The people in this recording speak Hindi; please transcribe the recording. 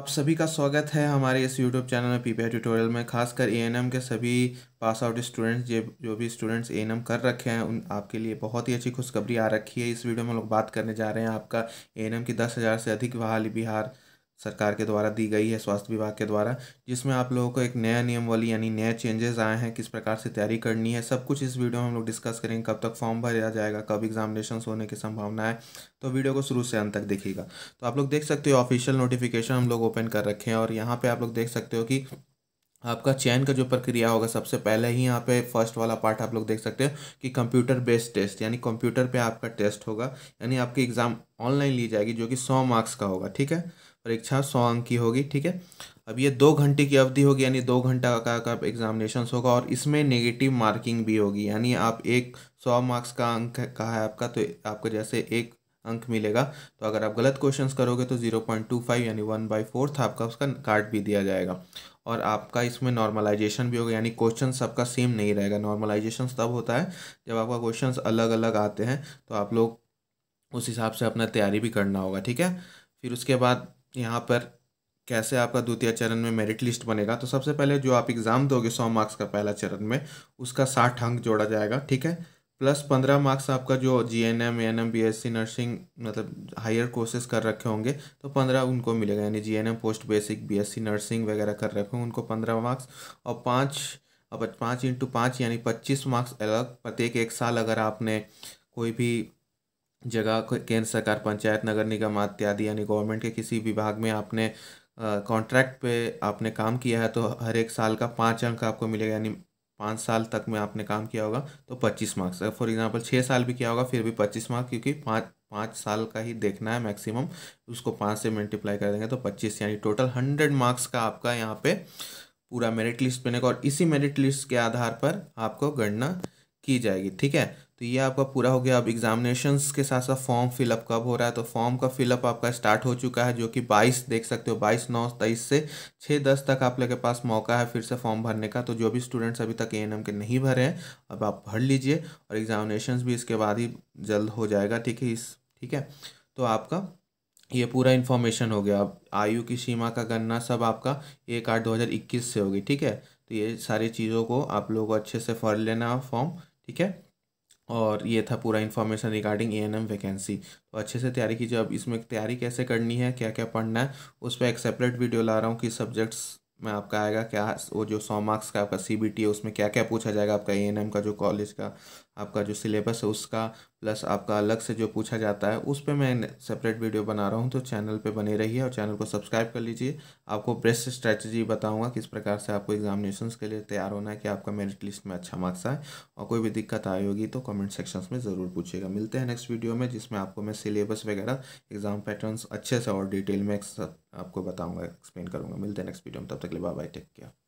आप सभी का स्वागत है हमारे इस YouTube चैनल में पी ट्यूटोरियल में खासकर ए के सभी पास आउट स्टूडेंट्स जो जो भी स्टूडेंट्स ए कर रखे हैं उन आपके लिए बहुत ही अच्छी खुशखबरी आ रखी है इस वीडियो में लोग बात करने जा रहे हैं आपका ए की दस हज़ार से अधिक बहाली बिहार सरकार के द्वारा दी गई है स्वास्थ्य विभाग के द्वारा जिसमें आप लोगों को एक नया नियमवली यानी नए चेंजेस आए हैं किस प्रकार से तैयारी करनी है सब कुछ इस वीडियो में हम लोग डिस्कस करेंगे कब तक फॉर्म भरा जाएगा कब एग्जामिनेशन होने की संभावना है तो वीडियो को शुरू से अंत तक देखिएगा तो आप लोग देख सकते हो ऑफिशियल नोटिफिकेशन हम लोग ओपन कर रखे हैं और यहाँ पर आप लोग देख सकते हो कि आपका चयन का जो प्रक्रिया होगा सबसे पहले ही यहाँ पे फर्स्ट वाला पार्ट आप लोग देख सकते हो कि कंप्यूटर बेस्ड टेस्ट यानी कंप्यूटर पे आपका टेस्ट होगा यानी आपकी एग्ज़ाम ऑनलाइन ली जाएगी जो कि सौ मार्क्स का होगा ठीक है परीक्षा सौ अंक की होगी ठीक है अब ये दो घंटे की अवधि होगी यानी दो घंटा का का एग्जामिनेशन होगा और इसमें नेगेटिव मार्किंग भी होगी यानी आप एक सौ मार्क्स का अंक का है आपका तो आपको जैसे एक अंक मिलेगा तो अगर आप गलत क्वेश्चन करोगे तो जीरो पॉइंट टू फाइव यानी वन बाई फोर्थ आपका उसका कार्ड भी दिया जाएगा और आपका इसमें नॉर्मलाइजेशन भी होगा यानी क्वेश्चन सबका सेम नहीं रहेगा नॉर्मलाइजेशन तब होता है जब आपका क्वेश्चन अलग अलग आते हैं तो आप लोग उस हिसाब से अपना तैयारी भी करना होगा ठीक है फिर उसके बाद यहाँ पर कैसे आपका द्वितीय चरण में मेरिट लिस्ट बनेगा तो सबसे पहले जो आप एग्ज़ाम दोगे सौ मार्क्स का पहला चरण में उसका साठ अंक जोड़ा जाएगा ठीक है प्लस पंद्रह मार्क्स आपका जो G N M N M B S C nursing मतलब हायर कोर्सेज कर रखे होंगे तो पंद्रह उनको मिलेगा यानी G N M post basic B S C nursing वगैरह कर रखे होंगे उनको पंद्रह मार्क्स और पाँच अब पाँच इंटू पाँच यानी पच्चीस मार्क्स अलग प्रत्येक एक साल अगर आपने कोई भी जगह केंद्र सरकार पंचायत नगर निगम इत्यादि यानी गवर्नमेंट के किसी विभाग में आपने कॉन्ट्रैक्ट पे आपने काम किया है तो हर एक साल का पाँच अंक आपको मिलेगा यानी पाँच साल तक में आपने काम किया होगा तो पच्चीस मार्क्स फॉर एग्जाम्पल छः साल भी किया होगा फिर भी पच्चीस मार्क्स क्योंकि पाँच पाँच साल का ही देखना है मैक्सिमम उसको पाँच से मल्टीप्लाई कर देंगे तो पच्चीस यानी टोटल हंड्रेड मार्क्स का आपका यहाँ पे पूरा मेरिट लिस्ट बनेगा और इसी मेरिट लिस्ट के आधार पर आपको गणना की जाएगी ठीक है तो ये आपका पूरा हो गया अब एग्जामिनेशंस के साथ साथ फॉर्म फिलअप कब हो रहा है तो फॉर्म का फिलअप आपका स्टार्ट हो चुका है जो कि 22 देख सकते हो 22 नौ तेईस से 6 दस तक आप लोग के पास मौका है फिर से फॉर्म भरने का तो जो भी स्टूडेंट्स अभी तक ए के नहीं भरे हैं अब आप भर लीजिए और एग्जामिनेशन भी इसके बाद ही जल्द हो जाएगा ठीक है इस ठीक है तो आपका ये पूरा इन्फॉर्मेशन हो गया अब आयु की सीमा का गणना सब आपका एक आठ दो हज़ार इक्कीस से होगी ठीक है तो ये सारी चीज़ों को आप लोगों को अच्छे से फॉर लेना फॉर्म ठीक है और ये था पूरा information regarding A N M vacancy तो अच्छे से तैयारी कीजिए अब इसमें तैयारी कैसे करनी है क्या क्या पढ़ना है उस पर एक सेपरेट वीडियो ला रहा हूँ कि सब्जेक्ट्स में आपका आएगा क्या वो जो सौ मार्क्स का आपका सी बी टी है उसमें क्या क्या पूछा जाएगा आपका ए एन एम का जो कॉलेज का आपका जो सिलेबस है उसका प्लस आपका अलग से जो पूछा जाता है उस पर मैं सेपरेट वीडियो बना रहा हूँ तो चैनल पे बने रहिए और चैनल को सब्सक्राइब कर लीजिए आपको बेस्ट स्ट्रैटेजी बताऊँगा किस प्रकार से आपको एग्जामिनेशन के लिए तैयार होना है कि आपका मेरिट लिस्ट में अच्छा मार्क्स आए और कोई भी दिक्कत आई होगी तो कमेंट सेक्शन में ज़रूर पूछेगा मिलते हैं नेक्स्ट वीडियो में जिसमें आपको मैं सिलेबस वगैरह एग्जाम पैटर्न अच्छे से और डिटेल में आपको बताऊँगा एक्सप्लेन करूँगा मिलते हैं नेक्स्ट वीडियो में तब तक के बाय टेक केयर